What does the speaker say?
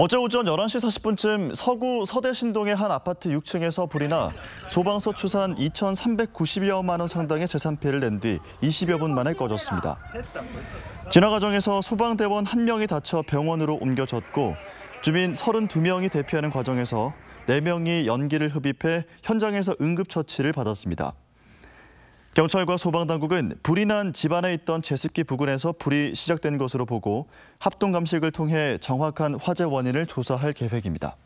어제 오전 11시 40분쯤 서구 서대신동의 한 아파트 6층에서 불이 나 소방서 추산 2,390여만 원 상당의 재산 피해를 낸 뒤 20여 분 만에 꺼졌습니다. 진화 과정에서 소방대원 1명이 다쳐 병원으로 옮겨졌고 주민 32명이 대피하는 과정에서 4명이 연기를 흡입해 현장에서 응급처치를 받았습니다. 경찰과 소방당국은 불이 난 집안에 있던 제습기 부근에서 불이 시작된 것으로 보고 합동 감식을 통해 정확한 화재 원인을 조사할 계획입니다.